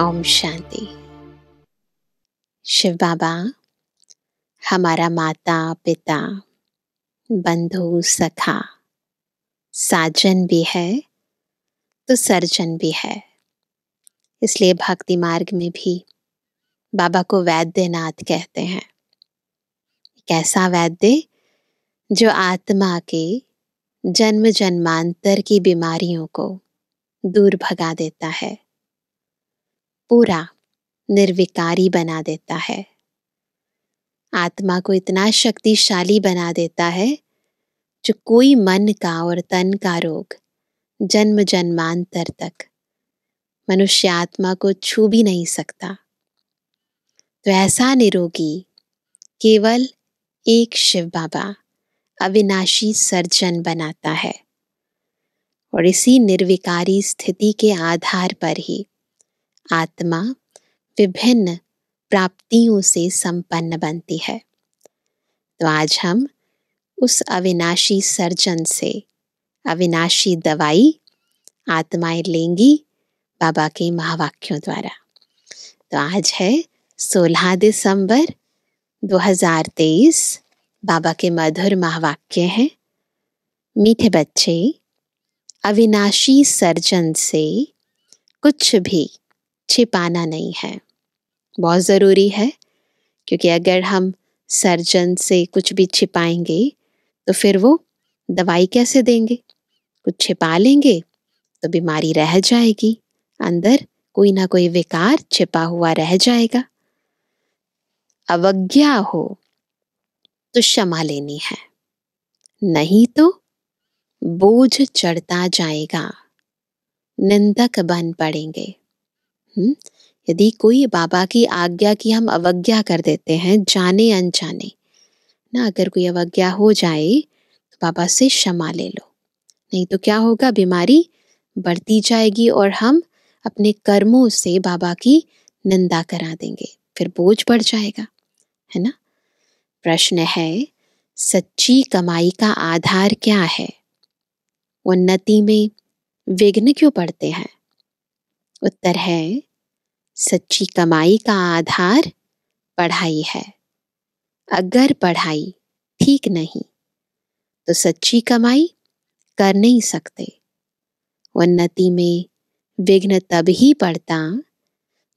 ओम शांति शिव बाबा हमारा माता पिता बंधु सखा साजन भी है तो सर्जन भी है इसलिए भक्ति मार्ग में भी बाबा को वैद्यनाथ कहते हैं कैसा वैद्य जो आत्मा के जन्म जन्मांतर की बीमारियों को दूर भगा देता है पूरा निर्विकारी बना देता है आत्मा को इतना शक्तिशाली बना देता है जो कोई मन का और तन का रोग जन्म जन्मांतर तक मनुष्य आत्मा को छू भी नहीं सकता तो ऐसा निरोगी केवल एक शिव बाबा अविनाशी सर्जन बनाता है और इसी निर्विकारी स्थिति के आधार पर ही आत्मा विभिन्न प्राप्तियों से संपन्न बनती है तो आज हम उस अविनाशी सर्जन से अविनाशी दवाई आत्माएं लेंगी बाबा के महावाक्यों द्वारा तो आज है 16 दिसंबर 2023 बाबा के मधुर महावाक्य हैं मीठे बच्चे अविनाशी सर्जन से कुछ भी छिपाना नहीं है बहुत ज़रूरी है क्योंकि अगर हम सर्जन से कुछ भी छिपाएंगे तो फिर वो दवाई कैसे देंगे कुछ छिपा लेंगे तो बीमारी रह जाएगी अंदर कोई ना कोई विकार छिपा हुआ रह जाएगा अवज्ञा हो तो क्षमा लेनी है नहीं तो बोझ चढ़ता जाएगा निंदक बन पड़ेंगे हम्म, यदि कोई बाबा की आज्ञा की हम अवज्ञा कर देते हैं जाने अनजाने ना अगर कोई अवज्ञा हो जाए तो बाबा से क्षमा ले लो नहीं तो क्या होगा बीमारी बढ़ती जाएगी और हम अपने कर्मों से बाबा की निंदा करा देंगे फिर बोझ बढ़ जाएगा है ना प्रश्न है सच्ची कमाई का आधार क्या है उन्नति में विघ्न क्यों पड़ते हैं उत्तर है सच्ची कमाई का आधार पढ़ाई है अगर पढ़ाई ठीक नहीं तो सच्ची कमाई कर नहीं सकते उन्नति में विघ्न तब ही पड़ता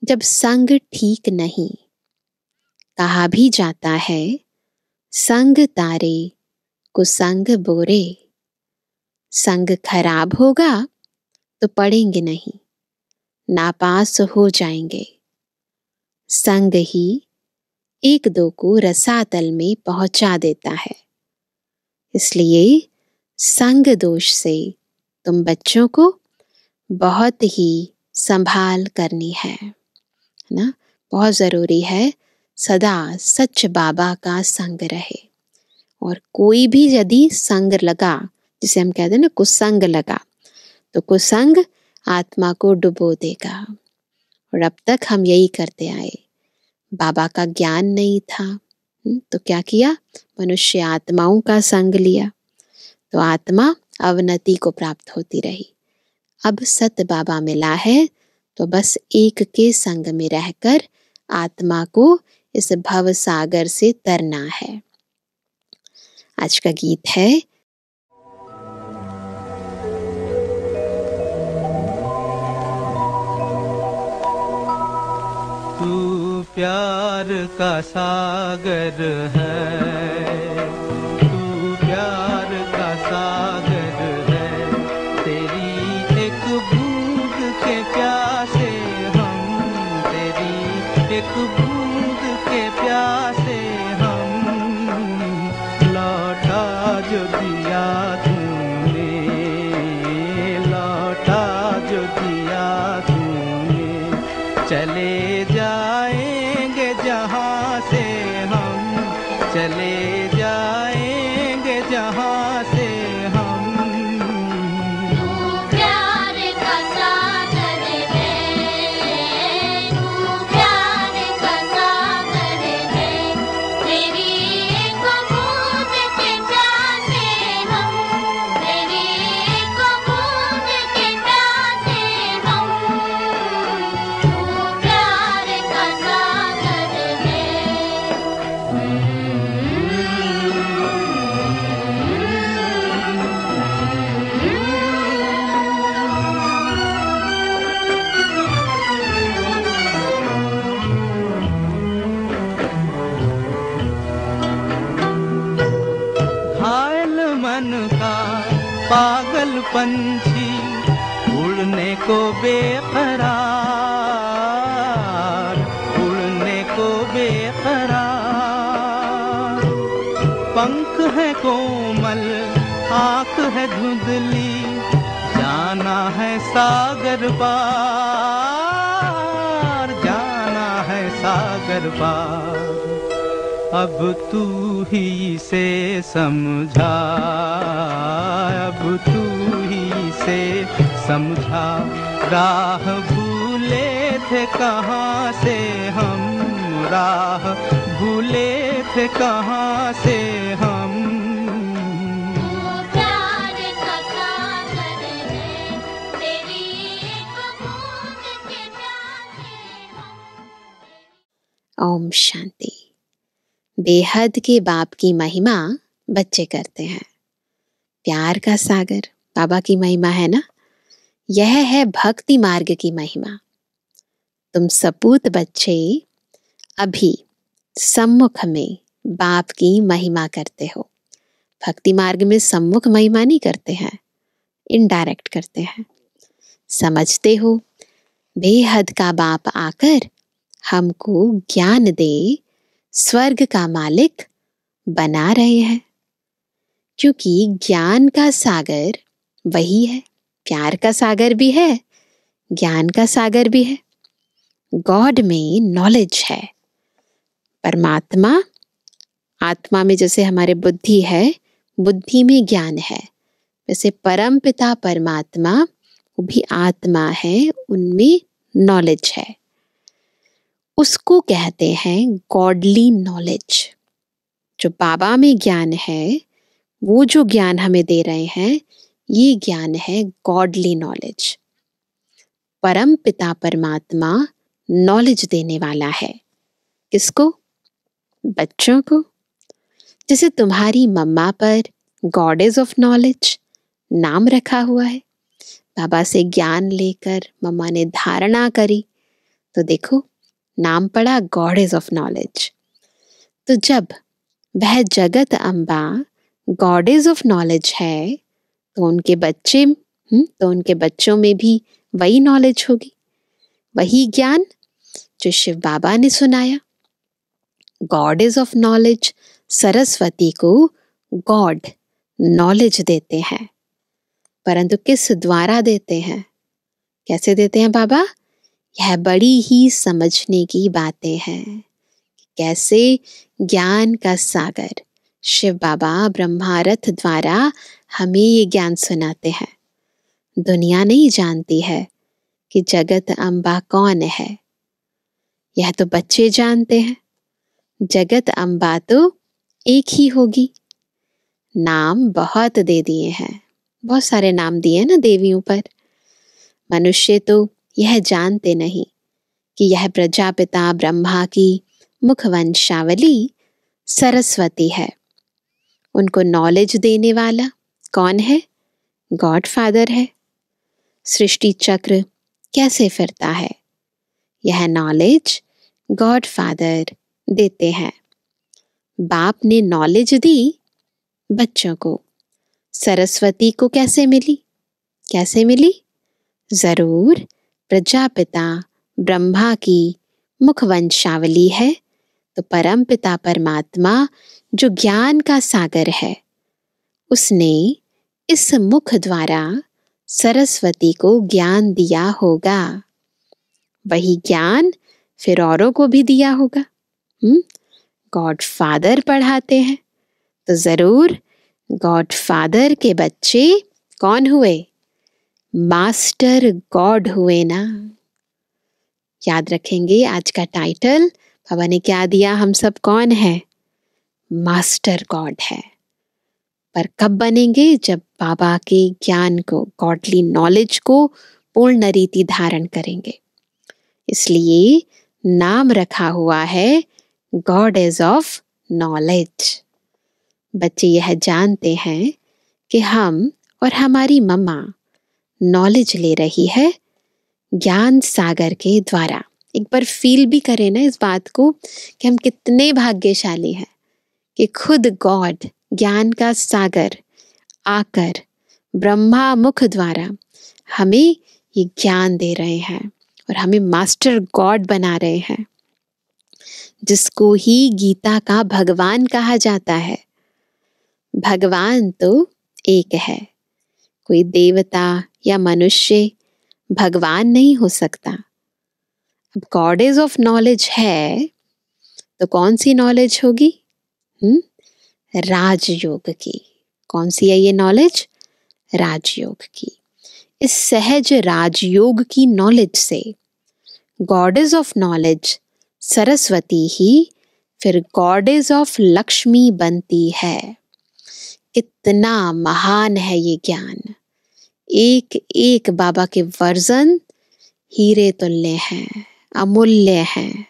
जब संग ठीक नहीं कहा भी जाता है संग तारे कुसंग बोरे संग खराब होगा तो पढ़ेंगे नहीं नापास हो जाएंगे संग ही एक दो को रसातल में पहुंचा देता है इसलिए संग दोष से तुम बच्चों को बहुत ही संभाल करनी है ना बहुत ज़रूरी है सदा सच बाबा का संग रहे और कोई भी यदि संग लगा जिसे हम कहते हैं ना कुसंग लगा तो कुसंग आत्मा को डुबो देगा और अब तक हम यही करते आए बाबा का ज्ञान नहीं था हम्म, तो क्या किया मनुष्य आत्माओं का संग लिया तो आत्मा अवनति को प्राप्त होती रही अब सत बाबा मिला है तो बस एक के संग में रहकर आत्मा को इस भव सागर से तरना है आज का गीत है प्यार का सागर है पंख है कोमल आंख है धुंधली जाना है सागर पार जाना है सागर पार अब तू ही से समझा अब तू ही से समझा राह भूले थे कहाँ से हम राह भूले थे कहाँ से हम ओम शांति बेहद के बाप की महिमा बच्चे करते हैं प्यार का सागर बाबा की महिमा है ना यह है भक्ति मार्ग की महिमा तुम सपूत बच्चे अभी सम्मुख में बाप की महिमा करते हो भक्ति मार्ग में सम्मुख महिमा नहीं करते हैं इनडायरेक्ट करते हैं समझते हो बेहद का बाप आकर हमको ज्ञान दे स्वर्ग का मालिक बना रहे हैं क्योंकि ज्ञान का सागर वही है प्यार का सागर भी है ज्ञान का सागर भी है गॉड में नॉलेज है परमात्मा आत्मा में जैसे हमारे बुद्धि है बुद्धि में ज्ञान है वैसे परम पिता परमात्मा वो भी आत्मा है उनमें नॉलेज है उसको कहते हैं गॉडली नॉलेज जो बाबा में ज्ञान है वो जो ज्ञान हमें दे रहे हैं ये ज्ञान है गॉडली नॉलेज परम पिता परमात्मा नॉलेज देने वाला है किसको बच्चों को जिसे तुम्हारी मम्मा पर गॉडेज ऑफ नॉलेज नाम रखा हुआ है बाबा से ज्ञान लेकर मम्मा ने धारणा करी तो देखो नाम पड़ा गॉडेज ऑफ नॉलेज तो जब वह जगत अम्बा गॉडेज ऑफ नॉलेज है तो उनके बच्चे हुँ? हम्म, तो उनके बच्चों में भी वही नॉलेज होगी वही ज्ञान जो शिव बाबा ने सुनाया goddess of knowledge Saraswati को गॉड नॉलेज देते हैं परंतु किस द्वारा देते हैं कैसे देते हैं बाबा यह बड़ी ही समझने की बातें हैं कैसे ज्ञान का सागर शिव बाबा ब्रह्मारथ द्वारा हमें ये ज्ञान सुनाते हैं दुनिया नहीं जानती है कि जगत अम्बा कौन है यह तो बच्चे जानते हैं जगत अम्बा तो एक ही होगी नाम बहुत दे दिए हैं बहुत सारे नाम दिए ना देवियों पर मनुष्य तो यह जानते नहीं कि यह प्रजापिता ब्रह्मा की मुखवंशावली सरस्वती है उनको नॉलेज देने वाला कौन है गॉड फादर है सृष्टि चक्र कैसे फिरता है यह नॉलेज गॉड फादर देते हैं बाप ने नॉलेज दी बच्चों को सरस्वती को कैसे मिली कैसे मिली जरूर प्रजापिता ब्रह्मा की मुखवंशावली है तो परम पिता परमात्मा जो ज्ञान का सागर है उसने इस मुख द्वारा सरस्वती को ज्ञान दिया होगा वही ज्ञान फिर औरों को भी दिया होगा गॉड हम्म? फादर पढ़ाते हैं तो ज़रूर गॉड फादर के बच्चे कौन हुए मास्टर गॉड हुए ना याद रखेंगे आज का टाइटल बाबा ने क्या दिया हम सब कौन है मास्टर गॉड है पर कब बनेंगे जब बाबा के ज्ञान को गॉडली नॉलेज को पूर्ण रीति धारण करेंगे इसलिए नाम रखा हुआ है गॉड इज ऑफ नॉलेज बच्चे यह जानते हैं कि हम और हमारी मम्मा नॉलेज ले रही है ज्ञान सागर के द्वारा एक बार फील भी करें ना इस बात को कि हम कितने भाग्यशाली हैं कि खुद गॉड ज्ञान का सागर आकर ब्रह्मा मुख द्वारा हमें ये ज्ञान दे रहे हैं और हमें मास्टर गॉड बना रहे हैं जिसको ही गीता का भगवान कहा जाता है भगवान तो एक है कोई देवता या मनुष्य भगवान नहीं हो सकता अब गॉडेज ऑफ नॉलेज है तो कौन सी नॉलेज होगी हम्म राजयोग की कौन सी है ये नॉलेज राजयोग की इस सहज राजयोग की नॉलेज से गॉडेज ऑफ नॉलेज सरस्वती ही फिर गॉडेज ऑफ लक्ष्मी बनती है कितना महान है ये ज्ञान एक एक बाबा के वर्जन हीरे तुल्य हैं अमूल्य हैं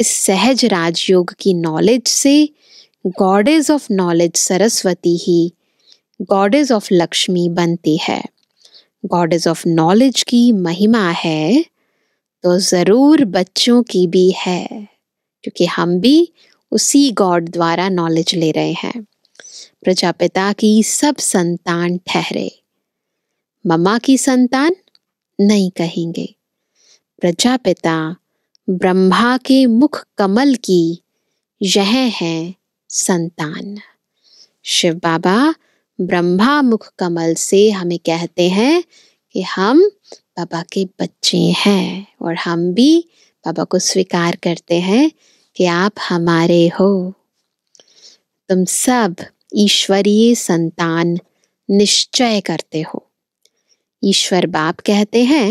इस सहज राजयोग की नॉलेज से गॉडेज ऑफ नॉलेज सरस्वती ही गॉडेज ऑफ लक्ष्मी बनती है गॉडेज ऑफ नॉलेज की महिमा है तो ज़रूर बच्चों की भी है क्योंकि हम भी उसी गॉड द्वारा नॉलेज ले रहे हैं प्रजापिता की सब संतान ठहरे ममा की संतान नहीं कहेंगे प्रजापिता ब्रह्मा के मुख कमल की यह है संतान शिव बाबा ब्रह्मा मुख कमल से हमें कहते हैं कि हम बाबा के बच्चे हैं और हम भी बाबा को स्वीकार करते हैं कि आप हमारे हो तुम सब ईश्वरीय संतान निश्चय करते हो ईश्वर बाप कहते हैं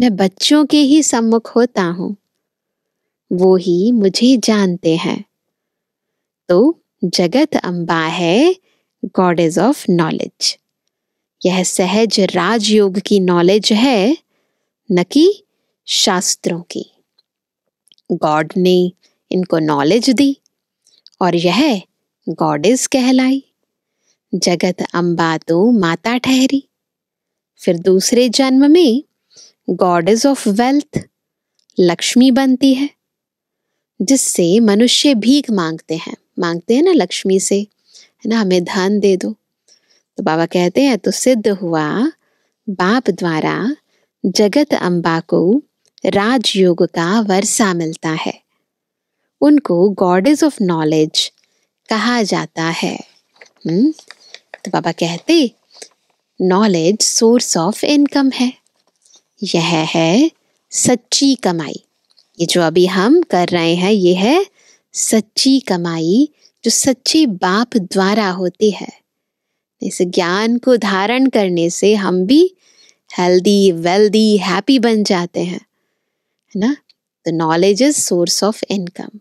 मैं बच्चों के ही सम्मुख होता हूँ वो ही मुझे जानते हैं तो जगत अम्बा है गॉड इज ऑफ नॉलेज यह सहज राजयोग की नॉलेज है न कि शास्त्रों की गॉड ने इनको नॉलेज दी और यह गॉडेस कहलाई जगत अम्बा तो माता ठहरी फिर दूसरे जन्म में गॉडेस ऑफ वेल्थ लक्ष्मी बनती है जिससे मनुष्य भीख मांगते हैं मांगते हैं ना लक्ष्मी से है ना हमें धन दे दो तो बाबा कहते हैं तो सिद्ध हुआ बाप द्वारा जगत अम्बा को राजयोग का वर्षा मिलता है उनको गॉडेज ऑफ नॉलेज कहा जाता है हुँ? हम्म, तो बाबा कहते नॉलेज सोर्स ऑफ इनकम है यह है सच्ची कमाई ये जो अभी हम कर रहे हैं ये है सच्ची कमाई जो सच्चे बाप द्वारा होती है इस ज्ञान को धारण करने से हम भी हेल्दी वेल्दी हैप्पी बन जाते हैं है ना the knowledge is source of income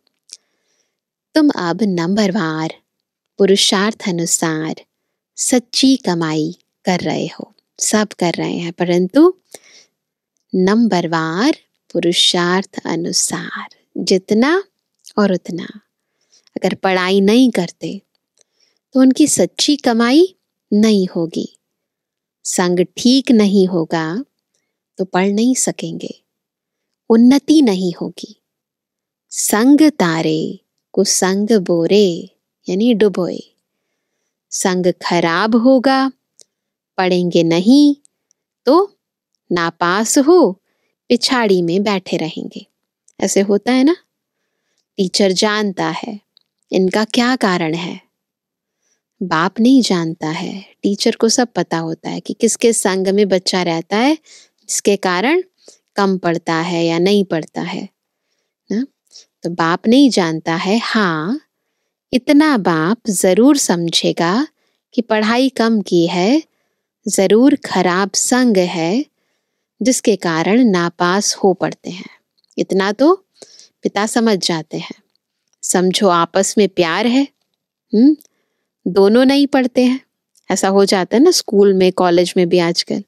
तुम अब नंबरवार पुरुषार्थ अनुसार सच्ची कमाई कर रहे हो सब कर रहे हैं परंतु नंबरवार पुरुषार्थ अनुसार जितना और उतना अगर पढ़ाई नहीं करते तो उनकी सच्ची कमाई नहीं होगी संग ठीक नहीं होगा तो पढ़ नहीं सकेंगे उन्नति नहीं होगी संग तारे को संग बोरे यानी डुबोए संग खराब होगा पढ़ेंगे नहीं तो नापास हो पिछाड़ी में बैठे रहेंगे ऐसे होता है ना टीचर जानता है इनका क्या कारण है बाप नहीं जानता है टीचर को सब पता होता है कि किसके संग में बच्चा रहता है जिसके कारण कम पढ़ता है या नहीं पढ़ता है ना तो बाप नहीं जानता है हाँ इतना बाप ज़रूर समझेगा कि पढ़ाई कम की है ज़रूर खराब संग है जिसके कारण नापास हो पड़ते हैं इतना तो पिता समझ जाते हैं समझो आपस में प्यार है हम्म दोनों नहीं पढ़ते हैं ऐसा हो जाता है ना स्कूल में कॉलेज में भी आजकल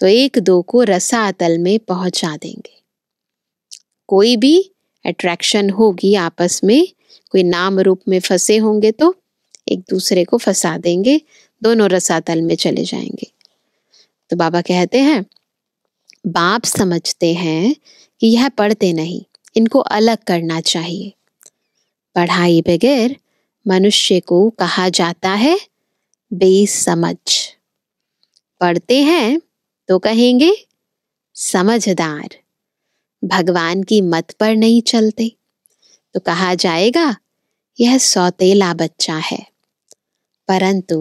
तो एक दो को रसातल में पहुंचा देंगे कोई भी अट्रैक्शन होगी आपस में कोई नाम रूप में फंसे होंगे तो एक दूसरे को फंसा देंगे दोनों रसातल में चले जाएंगे तो बाबा कहते हैं बाप समझते हैं कि यह पढ़ते नहीं इनको अलग करना चाहिए पढ़ाई बगैर मनुष्य को कहा जाता है बेसमझ पढ़ते हैं तो कहेंगे समझदार भगवान की मत पर नहीं चलते तो कहा जाएगा यह सौतेला बच्चा है परंतु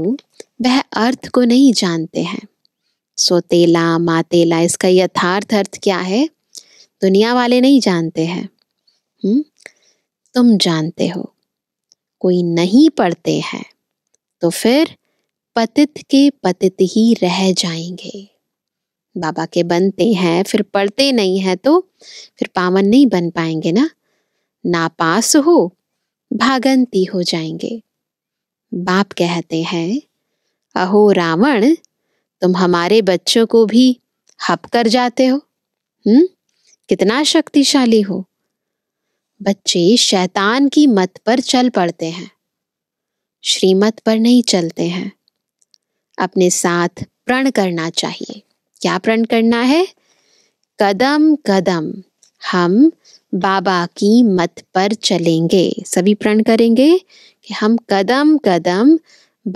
वह अर्थ को नहीं जानते हैं सोतेला मातेला इसका यथार्थ अर्थ क्या है दुनिया वाले नहीं जानते हैं हम्म तुम जानते हो कोई नहीं पढ़ते हैं तो फिर पतित के पतित ही रह जाएंगे बाबा के बनते हैं फिर पढ़ते नहीं है तो फिर पावन नहीं बन पाएंगे ना नापास हो भागंती हो जाएंगे बाप कहते हैं अहो रावण तुम हमारे बच्चों को भी हप कर जाते हो हम्म कितना शक्तिशाली हो बच्चे शैतान की मत पर चल पड़ते हैं श्रीमत पर नहीं चलते हैं अपने साथ प्रण करना चाहिए क्या प्रण करना है कदम कदम हम बाबा की मत पर चलेंगे सभी प्रण करेंगे कि हम कदम कदम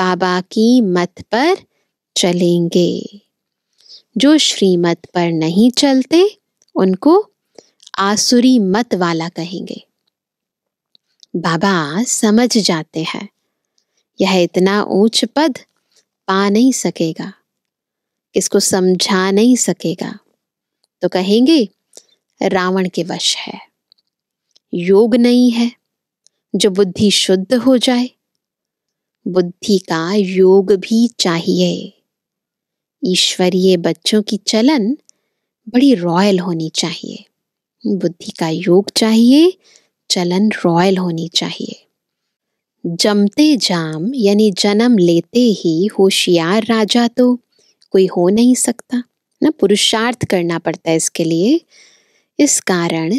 बाबा की मत पर चलेंगे जो श्रीमत पर नहीं चलते उनको आसुरी मत वाला कहेंगे बाबा समझ जाते हैं यह इतना ऊंच पद पा नहीं सकेगा किसको समझा नहीं सकेगा तो कहेंगे रावण के वश है योग नहीं है जो बुद्धि शुद्ध हो जाए बुद्धि का योग भी चाहिए ईश्वरीय बच्चों की चलन बड़ी रॉयल होनी चाहिए बुद्धि का योग चाहिए चलन रॉयल होनी चाहिए जमते जाम यानी जन्म लेते ही होशियार राजा तो कोई हो नहीं सकता ना पुरुषार्थ करना पड़ता है इसके लिए इस कारण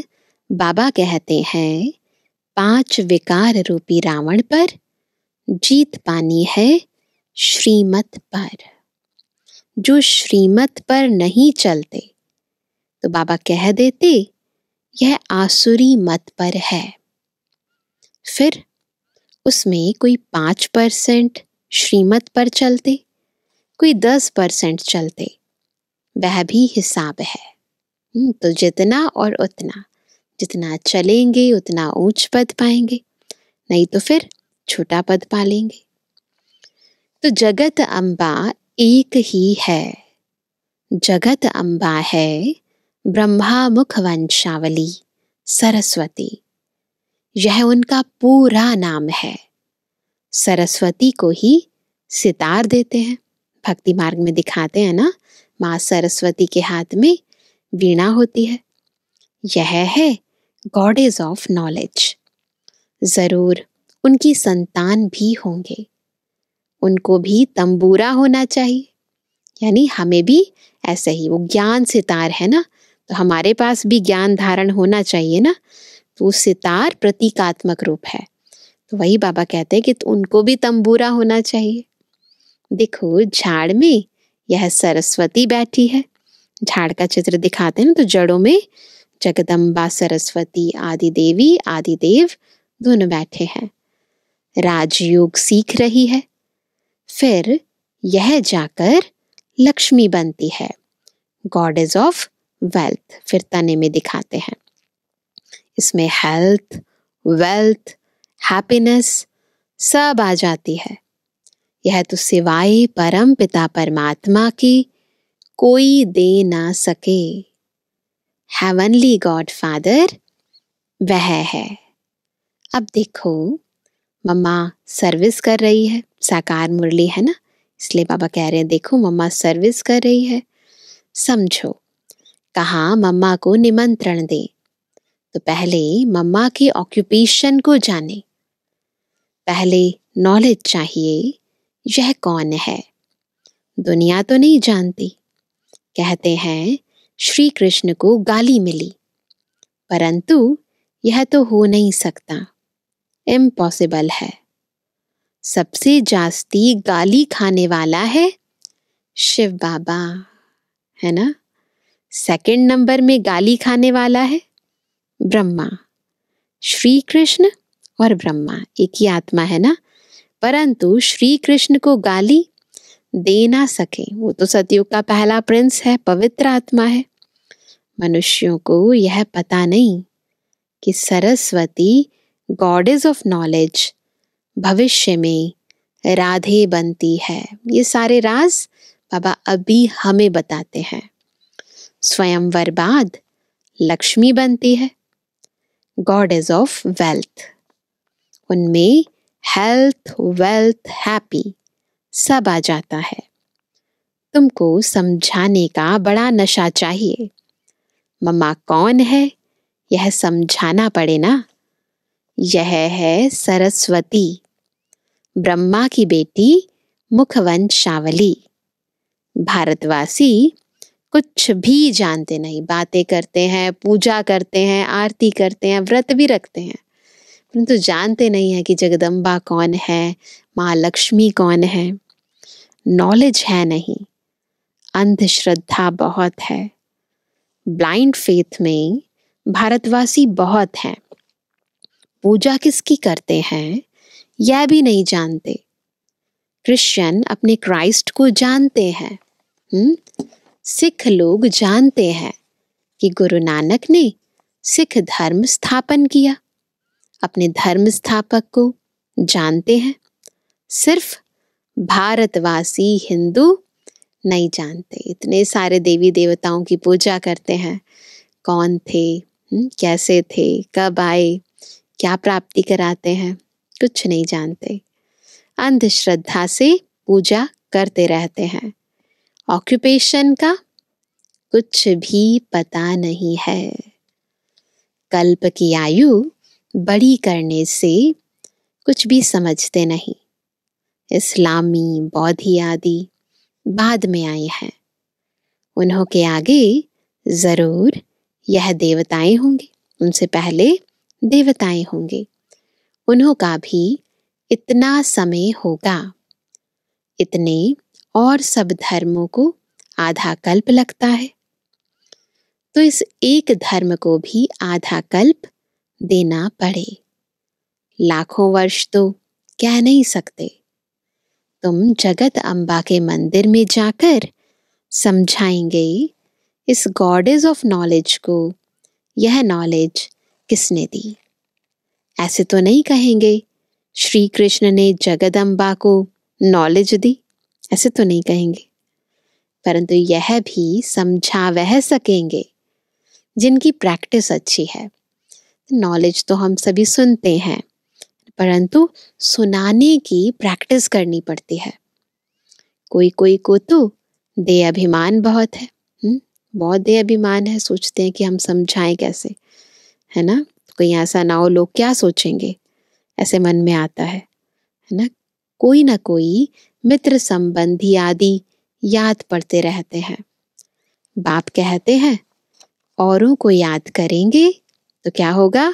बाबा कहते हैं पांच विकार रूपी रावण पर जीत पानी है श्रीमत पर जो श्रीमत पर नहीं चलते तो बाबा कह देते यह आसुरी मत पर है फिर उसमें कोई पाँच परसेंट श्रीमत पर चलते कोई दस परसेंट चलते वह भी हिसाब है हम्म, तो जितना और उतना जितना चलेंगे उतना ऊंच पद पाएंगे नहीं तो फिर छोटा पद पालेंगे तो जगत अम्बा एक ही है जगत अम्बा है ब्रह्मा मुख वंशावली सरस्वती यह उनका पूरा नाम है सरस्वती को ही सितार देते हैं भक्ति मार्ग में दिखाते हैं ना माँ सरस्वती के हाथ में वीणा होती है यह है गॉडेज ऑफ नॉलेज जरूर उनकी संतान भी होंगे उनको भी तंबूरा होना चाहिए यानी हमें भी ऐसे ही वो ज्ञान सितार है ना तो हमारे पास भी ज्ञान धारण होना चाहिए ना तो सितार प्रतीकात्मक रूप है तो वही बाबा कहते हैं कि तो उनको भी तंबूरा होना चाहिए देखो झाड़ में यह सरस्वती बैठी है झाड़ का चित्र दिखाते हैं ना तो जड़ों में जगदम्बा सरस्वती आदि देवी आदि देव दोनों बैठे हैं राजयोग सीख रही है फिर यह जाकर लक्ष्मी बनती है गॉड इज ऑफ वेल्थ फिर तने में दिखाते हैं इसमें हेल्थ वेल्थ हैप्पीनेस सब आ जाती है यह तो सिवाय परम पिता परमात्मा की कोई दे ना सके हैवनली गॉड फादर वह है अब देखो मम्मा सर्विस कर रही है साकार मुरली है ना इसलिए बाबा कह रहे हैं देखो मम्मा सर्विस कर रही है समझो कहा मम्मा को निमंत्रण दे तो पहले मम्मा के ऑक्यूपेशन को जाने पहले नॉलेज चाहिए यह कौन है दुनिया तो नहीं जानती कहते हैं श्री कृष्ण को गाली मिली परंतु यह तो हो नहीं सकता इम्पॉसिबल है सबसे जास्ती गाली खाने वाला है शिव बाबा है ना सेकंड नंबर में गाली खाने वाला है ब्रह्मा श्री कृष्ण और ब्रह्मा एक ही आत्मा है ना परंतु श्री कृष्ण को गाली दे ना सके वो तो सतयुग का पहला प्रिंस है पवित्र आत्मा है मनुष्यों को यह पता नहीं कि सरस्वती गॉडेज ऑफ नॉलेज भविष्य में राधे बनती है ये सारे राज बाबा अभी हमें बताते हैं स्वयंवर बाद लक्ष्मी बनती है गॉड इज ऑफ वेल्थ उनमें हेल्थ वेल्थ हैप्पी सब आ जाता है तुमको समझाने का बड़ा नशा चाहिए मम्मा कौन है यह समझाना पड़े ना यह है सरस्वती ब्रह्मा की बेटी मुखवंशावली भारतवासी कुछ भी जानते नहीं बातें करते हैं पूजा करते हैं आरती करते हैं व्रत भी रखते हैं परंतु तो जानते नहीं है कि जगदम्बा कौन है माँ लक्ष्मी कौन है नॉलेज है नहीं अंधश्रद्धा बहुत है ब्लाइंड फेथ में भारतवासी बहुत हैं पूजा किसकी करते हैं यह भी नहीं जानते क्रिश्चियन अपने क्राइस्ट को जानते हैं हुँ? हम्म? सिख लोग जानते हैं कि गुरु नानक ने सिख धर्म स्थापन किया अपने धर्म स्थापक को जानते हैं सिर्फ भारतवासी हिंदू नहीं जानते इतने सारे देवी देवताओं की पूजा करते हैं कौन थे हम्म, कैसे थे कब आए क्या प्राप्ति कराते हैं कुछ नहीं जानते अंधश्रद्धा से पूजा करते रहते हैं ऑक्यूपेशन का कुछ भी पता नहीं है कल्प की आयु बड़ी करने से कुछ भी समझते नहीं इस्लामी बौद्धि आदि बाद में आए हैं उन्हों के आगे ज़रूर यह देवताएं होंगे उनसे पहले देवताएं होंगे उन्हों का भी इतना समय होगा इतने और सब धर्मों को आधा कल्प लगता है तो इस एक धर्म को भी आधा कल्प देना पड़े लाखों वर्ष तो कह नहीं सकते तुम जगत अम्बा के मंदिर में जाकर समझाएंगे इस गॉडेज ऑफ नॉलेज को यह नॉलेज किसने दी ऐसे तो नहीं कहेंगे श्री कृष्ण ने जगदम्बा को नॉलेज दी ऐसे तो नहीं कहेंगे परंतु यह भी समझा वह सकेंगे जिनकी प्रैक्टिस अच्छी है नॉलेज तो हम सभी सुनते हैं परंतु सुनाने की प्रैक्टिस करनी पड़ती है कोई कोई को तो दे अभिमान बहुत है हुँ? हम्म, बहुत दे अभिमान है सोचते हैं कि हम समझाएं कैसे है ना कहीं ऐसा ना हो लोग क्या सोचेंगे ऐसे मन में आता है है ना कोई ना कोई मित्र संबंधी आदि याद पड़ते रहते हैं बाप कहते हैं औरों को याद करेंगे तो क्या होगा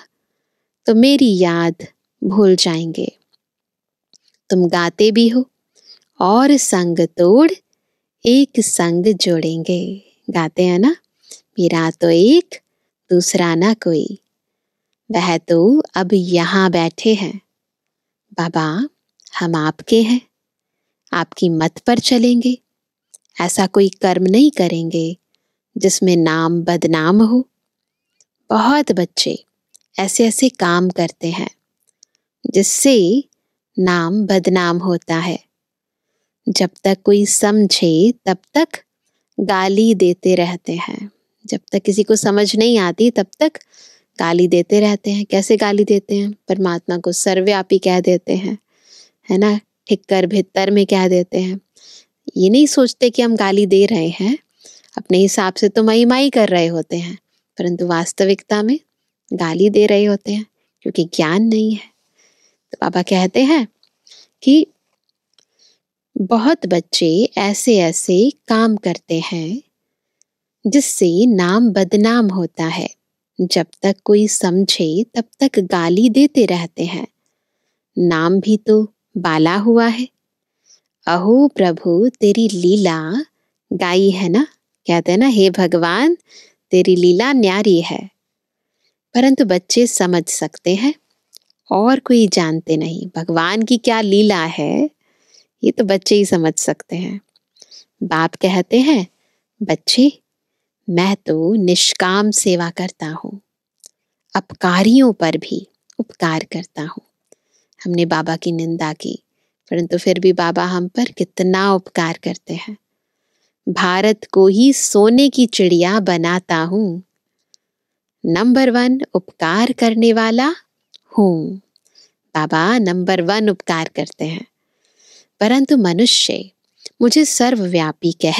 तो मेरी याद भूल जाएंगे तुम गाते भी हो और संग तोड़ एक संग जोड़ेंगे गाते हैं ना मेरा तो एक दूसरा ना कोई वह तो अब यहाँ बैठे हैं बाबा हम आपके हैं आपकी मत पर चलेंगे ऐसा कोई कर्म नहीं करेंगे जिसमें नाम बदनाम हो बहुत बच्चे ऐसे ऐसे काम करते हैं जिससे नाम बदनाम होता है जब तक कोई समझे तब तक गाली देते रहते हैं जब तक किसी को समझ नहीं आती तब तक गाली देते रहते हैं कैसे गाली देते हैं परमात्मा को सर्वव्यापी कह देते हैं है ना ठिककर भितर में कह देते हैं ये नहीं सोचते कि हम गाली दे रहे हैं अपने हिसाब से तो मई माई कर रहे होते हैं परंतु वास्तविकता में गाली दे रहे होते हैं क्योंकि ज्ञान नहीं है तो बाबा कहते हैं कि बहुत बच्चे ऐसे ऐसे काम करते हैं जिससे नाम बदनाम होता है जब तक कोई समझे तब तक गाली देते रहते हैं नाम भी तो बाला हुआ है अहो प्रभु तेरी लीला गाई है ना कहते हैं ना हे भगवान तेरी लीला न्यारी है परंतु बच्चे समझ सकते हैं और कोई जानते नहीं भगवान की क्या लीला है ये तो बच्चे ही समझ सकते हैं बाप कहते हैं बच्चे मैं तो निष्काम सेवा करता हूँ अपकारियों पर भी उपकार करता हूँ हमने बाबा की निंदा की परंतु फिर भी बाबा हम पर कितना उपकार करते हैं भारत को ही सोने की चिड़िया बनाता हूँ नंबर वन उपकार करने वाला हूँ बाबा नंबर वन उपकार करते हैं परंतु मनुष्य मुझे सर्वव्यापी कह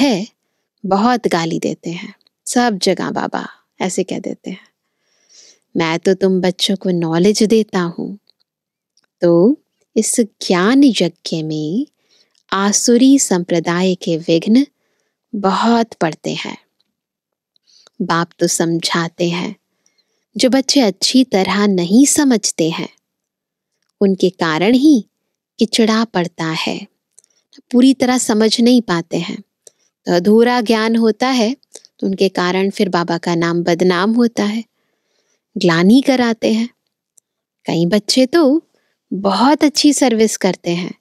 बहुत गाली देते हैं सब जगह बाबा ऐसे कह देते हैं मैं तो तुम बच्चों को नॉलेज देता हूँ तो इस ज्ञान यज्ञ में आसुरी संप्रदाय के विघ्न बहुत पड़ते हैं बाप तो समझाते हैं जो बच्चे अच्छी तरह नहीं समझते हैं उनके कारण ही किचड़ा पड़ता है पूरी तरह समझ नहीं पाते हैं तो अधूरा ज्ञान होता है तो उनके कारण फिर बाबा का नाम बदनाम होता है ग्लानी कराते हैं कई बच्चे तो बहुत अच्छी सर्विस करते हैं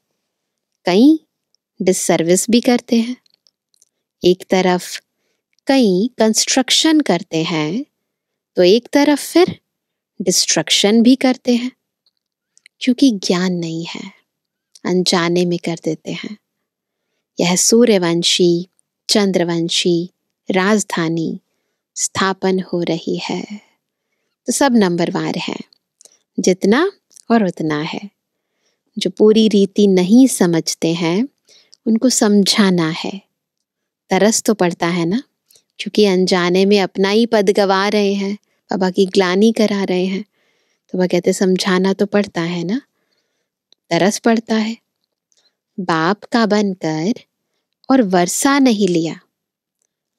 कई डिसर्विस भी करते हैं एक तरफ कई कंस्ट्रक्शन करते हैं तो एक तरफ फिर डिस्ट्रक्शन भी करते हैं क्योंकि ज्ञान नहीं है अनजाने में कर देते हैं यह सूर्यवंशी चंद्रवंशी राजधानी स्थापन हो रही है तो सब नंबरवार है जितना और उतना है जो पूरी रीति नहीं समझते हैं उनको समझाना है तरस तो पड़ता है ना क्योंकि अनजाने में अपना ही पद गवा रहे हैं बाबा की ग्लानी करा रहे हैं तो वह कहते समझाना तो पड़ता है ना तरस पड़ता है बाप का बनकर और वर्षा नहीं लिया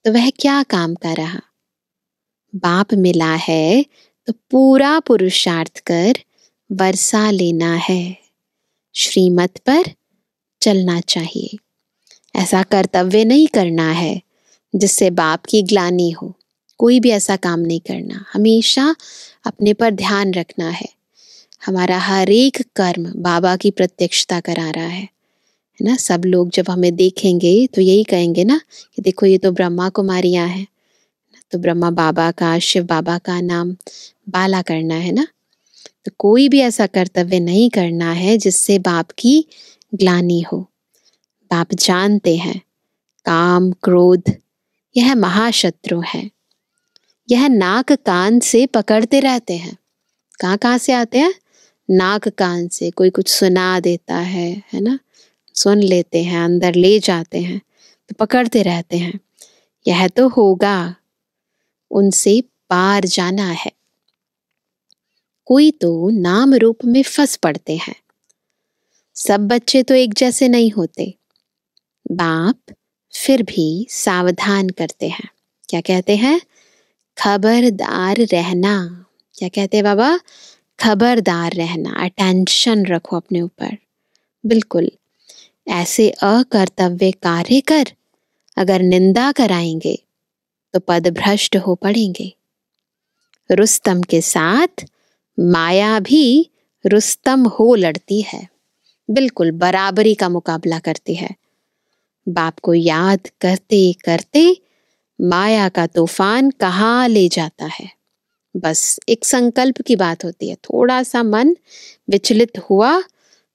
तो वह क्या काम कर रहा बाप मिला है तो पूरा पुरुषार्थ कर बरसा लेना है श्रीमत पर चलना चाहिए ऐसा कर्तव्य नहीं करना है जिससे बाप की ग्लानी हो कोई भी ऐसा काम नहीं करना हमेशा अपने पर ध्यान रखना है हमारा हर एक कर्म बाबा की प्रत्यक्षता करा रहा है है ना सब लोग जब हमें देखेंगे तो यही कहेंगे ना कि देखो ये तो ब्रह्मा कुमारियाँ हैं तो ब्रह्मा बाबा का शिव बाबा का नाम बाला करना है ना तो कोई भी ऐसा कर्तव्य नहीं करना है जिससे बाप की ग्लानी हो बाप जानते हैं काम क्रोध यह महाशत्रु है यह नाक कान से पकड़ते रहते हैं कहाँ कहाँ से आते हैं नाक कान से कोई कुछ सुना देता है है ना सुन लेते हैं अंदर ले जाते हैं तो पकड़ते रहते हैं यह तो होगा उनसे पार जाना है कोई तो नाम रूप में फंस पड़ते हैं सब बच्चे तो एक जैसे नहीं होते बाप फिर भी सावधान करते हैं क्या कहते हैं खबरदार रहना क्या कहते हैं बाबा खबरदार रहना अटेंशन रखो अपने ऊपर बिल्कुल ऐसे अकर्तव्य कार्य कर अगर निंदा कराएंगे तो पद भ्रष्ट हो पड़ेंगे रुस्तम के साथ माया भी रुस्तम हो लड़ती है बिल्कुल बराबरी का मुकाबला करती है बाप को याद करते करते माया का तूफान कहाँ ले जाता है बस एक संकल्प की बात होती है थोड़ा सा मन विचलित हुआ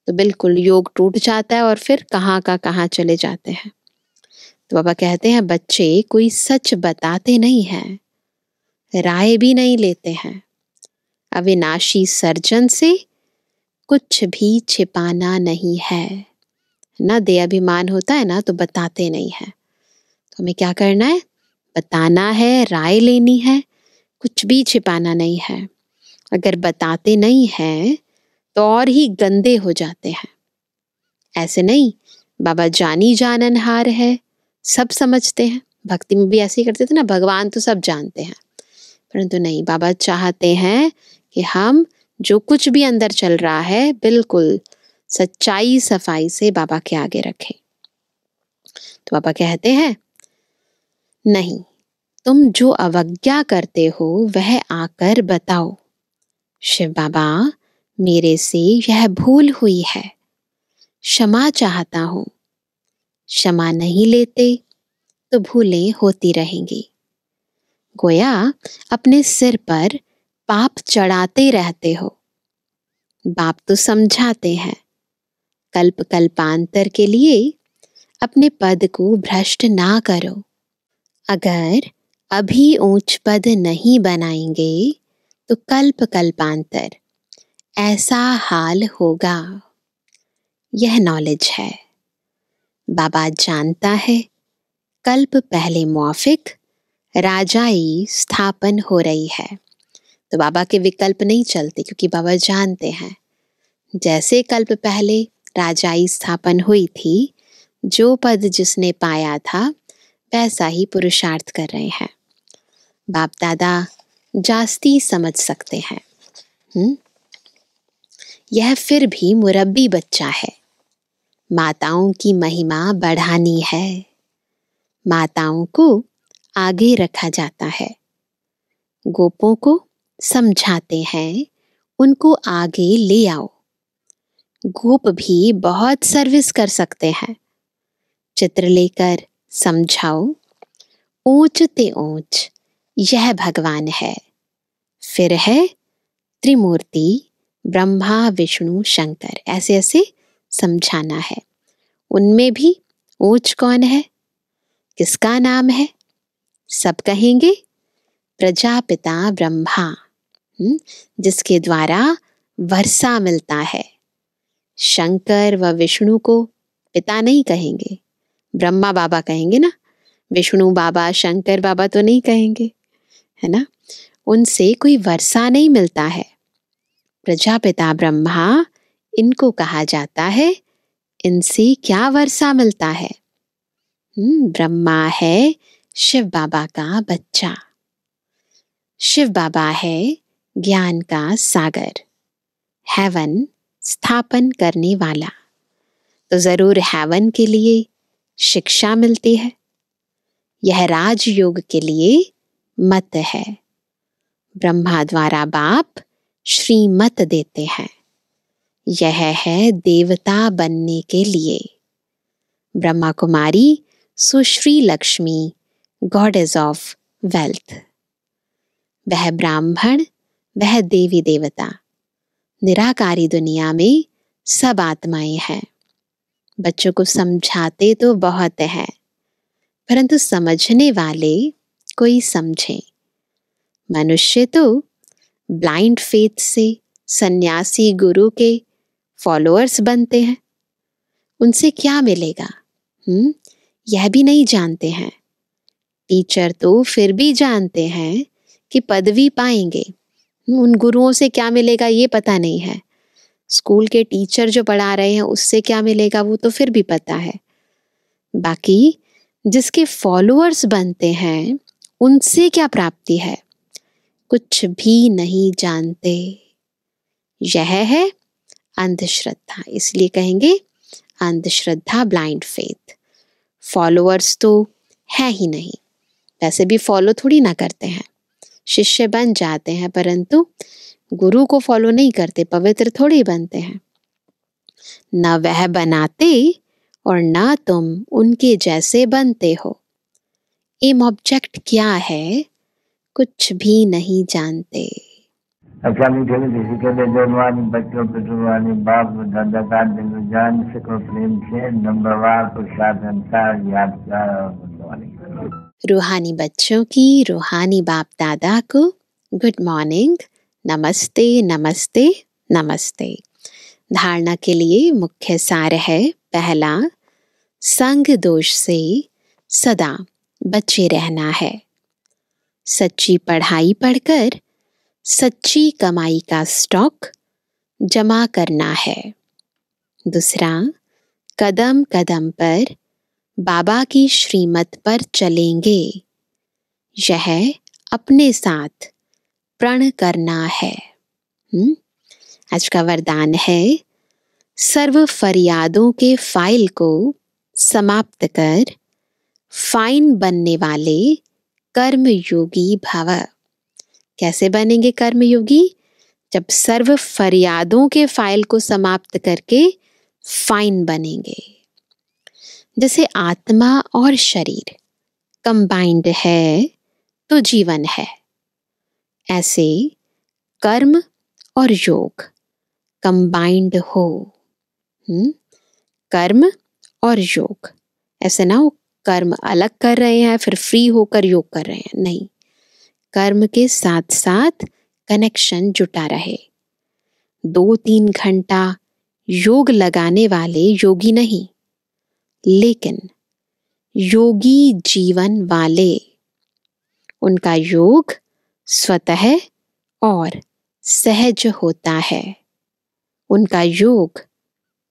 तो बिल्कुल योग टूट जाता है और फिर कहाँ का कहाँ चले जाते हैं तो बाबा कहते हैं बच्चे कोई सच बताते नहीं हैं राय भी नहीं लेते हैं अविनाशी सर्जन से कुछ भी छिपाना नहीं है ना दे अभिमान होता है ना तो बताते नहीं है तो हमें क्या करना है बताना है राय लेनी है कुछ भी छिपाना नहीं है अगर बताते नहीं हैं तो और ही गंदे हो जाते हैं ऐसे नहीं बाबा जानी जाननहार है सब समझते हैं भक्ति में भी ऐसे ही करते थे ना भगवान तो सब जानते हैं परंतु नहीं बाबा चाहते हैं कि हम जो कुछ भी अंदर चल रहा है बिल्कुल सच्चाई सफाई से बाबा के आगे रखें तो बाबा कहते हैं नहीं तुम जो अवज्ञा करते हो वह आकर बताओ शिव बाबा मेरे से यह भूल हुई है क्षमा चाहता हूं क्षमा नहीं लेते तो भूलें होती रहेंगी गोया अपने सिर पर पाप चढ़ाते रहते हो बाप तो समझाते हैं कल्प कल्पांतर के लिए अपने पद को भ्रष्ट ना करो अगर अभी ऊंच पद नहीं बनाएंगे तो कल्प कल्पांतर ऐसा हाल होगा यह नॉलेज है बाबा जानता है कल्प पहले मुआफिक राजाई स्थापन हो रही है तो बाबा के विकल्प नहीं चलते क्योंकि बाबा जानते हैं जैसे कल्प पहले राजाई स्थापन हुई थी जो पद जिसने पाया था वैसा ही पुरुषार्थ कर रहे हैं बाप दादा जास्ती समझ सकते हैं हम्म? यह फिर भी मुरब्बी बच्चा है माताओं की महिमा बढ़ानी है माताओं को आगे रखा जाता है गोपों को समझाते हैं उनको आगे ले आओ गोप भी बहुत सर्विस कर सकते हैं चित्र लेकर समझाओ ऊंचते ऊंच यह भगवान है फिर है त्रिमूर्ति ब्रह्मा विष्णु शंकर ऐसे ऐसे समझाना है उनमें भी ऊंच कौन है किसका नाम है सब कहेंगे प्रजापिता ब्रह्मा हम्म, जिसके द्वारा वर्षा मिलता है शंकर व विष्णु को पिता नहीं कहेंगे ब्रह्मा बाबा कहेंगे ना विष्णु बाबा शंकर बाबा तो नहीं कहेंगे है ना उनसे कोई वर्षा नहीं मिलता है प्रजापिता ब्रह्मा इनको कहा जाता है इनसे क्या वर्षा मिलता है हम्म, ब्रह्मा है शिव बाबा का बच्चा शिव बाबा है ज्ञान का सागर हेवन स्थापन करने वाला तो ज़रूर हेवन के लिए शिक्षा मिलती है यह राजयोग के लिए मत है ब्रह्मा द्वारा बाप श्रीमत देते हैं यह है देवता बनने के लिए Brahma Kumari Sushri Lakshmi goddess of wealth वह ब्राह्मण वह देवी देवता निराकारी दुनिया में सब आत्माएं हैं बच्चों को समझाते तो बहुत है परंतु समझने वाले कोई समझे मनुष्य तो ब्लाइंड फेथ से सन्यासी गुरु के फॉलोअर्स बनते हैं उनसे क्या मिलेगा हम्म यह भी नहीं जानते हैं टीचर तो फिर भी जानते हैं कि पदवी पाएंगे उन गुरुओं से क्या मिलेगा ये पता नहीं है स्कूल के टीचर जो पढ़ा रहे हैं उससे क्या मिलेगा वो तो फिर भी पता है बाकी जिसके फॉलोअर्स बनते हैं उनसे क्या प्राप्ति है कुछ भी नहीं जानते यह है अंधश्रद्धा इसलिए कहेंगे अंधश्रद्धा ब्लाइंड फेथ फॉलोअर्स तो है ही नहीं वैसे भी फॉलो थोड़ी ना करते हैं शिष्य बन जाते हैं परंतु गुरु को फॉलो नहीं करते पवित्र थोड़ी बनते हैं न वह बनाते और ना तुम उनके जैसे बनते हो एम ऑब्जेक्ट क्या है कुछ भी नहीं जानते अकाली किसी के लिए जनवानी बच्चों बाप दादा जान से को प्रेम से नंबर रूहानी बच्चों की रूहानी बाप दादा को गुड मॉर्निंग नमस्ते नमस्ते नमस्ते धारणा के लिए मुख्य सार है पहला संग दोष से सदा बचे रहना है सच्ची पढ़ाई पढ़कर सच्ची कमाई का स्टॉक जमा करना है दूसरा कदम कदम पर बाबा की श्रीमत पर चलेंगे यह अपने साथ प्रण करना है हम्म? आज का वरदान है सर्व फरियादों के फाइल को समाप्त कर फाइन बनने वाले कर्मयोगी भव कैसे बनेंगे कर्मयोगी जब सर्व फरियादों के फाइल को समाप्त करके फाइन बनेंगे जैसे आत्मा और शरीर कंबाइंड है तो जीवन है ऐसे कर्म और योग कंबाइंड हो हुँ? हम्म? कर्म और योग ऐसे ना हो कर्म अलग कर रहे हैं फिर फ्री होकर योग कर रहे हैं नहीं कर्म के साथ साथ कनेक्शन जुटा रहे दो तीन घंटा योग लगाने वाले योगी नहीं लेकिन योगी जीवन वाले उनका योग स्वतः और सहज होता है उनका योग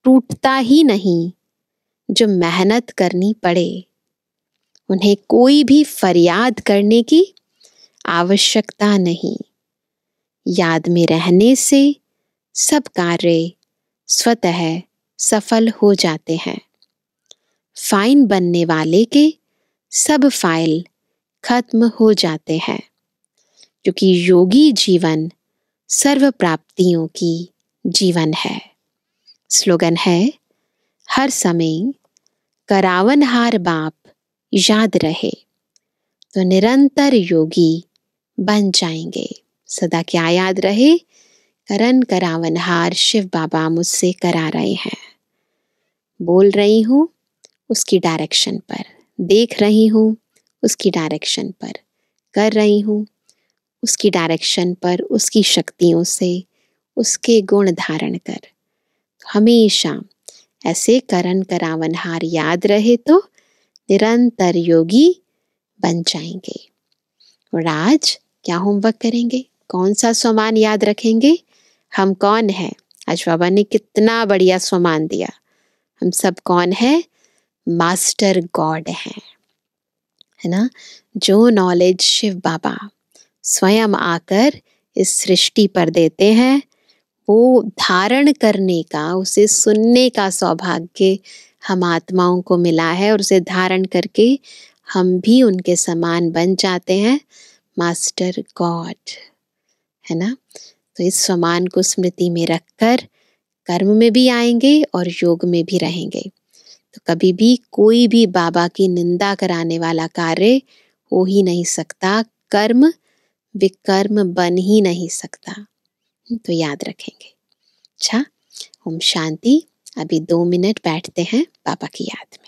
टूटता ही नहीं जो मेहनत करनी पड़े उन्हें कोई भी फरियाद करने की आवश्यकता नहीं याद में रहने से सब कार्य स्वतः सफल हो जाते हैं फाइन बनने वाले के सब फाइल खत्म हो जाते हैं क्योंकि योगी जीवन सर्व प्राप्तियों की जीवन है स्लोगन है हर समय करावन हार बाप याद रहे तो निरंतर योगी बन जाएंगे सदा क्या याद रहे करण करावन हार शिव बाबा मुझसे करा रहे हैं बोल रही हूँ उसकी डायरेक्शन पर देख रही हूँ उसकी डायरेक्शन पर कर रही हूँ उसकी डायरेक्शन पर उसकी शक्तियों से उसके गुण धारण कर हमेशा ऐसे करण करावनहार याद रहे तो निरंतर योगी बन जाएंगे और आज क्या होमवर्क करेंगे कौन सा स्वमान याद रखेंगे हम कौन है आज बाबा ने कितना बढ़िया स्वमान दिया हम सब कौन है मास्टर गॉड हैं है ना जो नॉलेज शिव बाबा स्वयं आकर इस सृष्टि पर देते हैं वो धारण करने का उसे सुनने का सौभाग्य हम आत्माओं को मिला है और उसे धारण करके हम भी उनके समान बन जाते हैं मास्टर गॉड है ना तो इस समान को स्मृति में रखकर कर्म में भी आएंगे और योग में भी रहेंगे तो कभी भी कोई भी बाबा की निंदा कराने वाला कार्य हो ही नहीं सकता कर्म विकर्म बन ही नहीं सकता तो याद रखेंगे अच्छा ओम शांति अभी दो मिनट बैठते हैं बाबा की याद में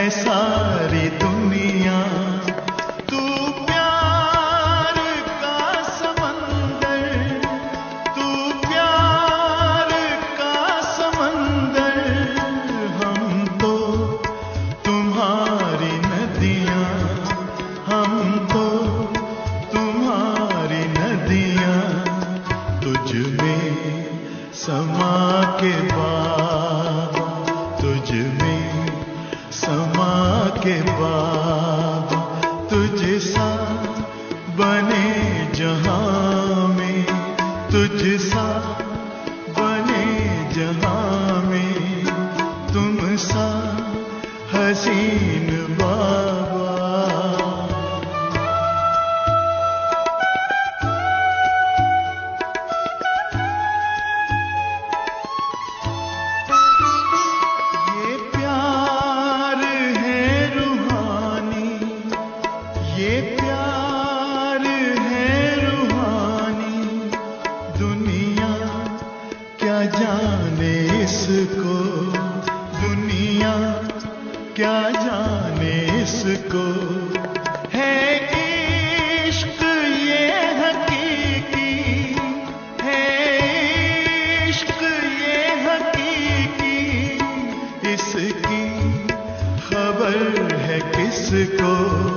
है सारी दुनिया musical.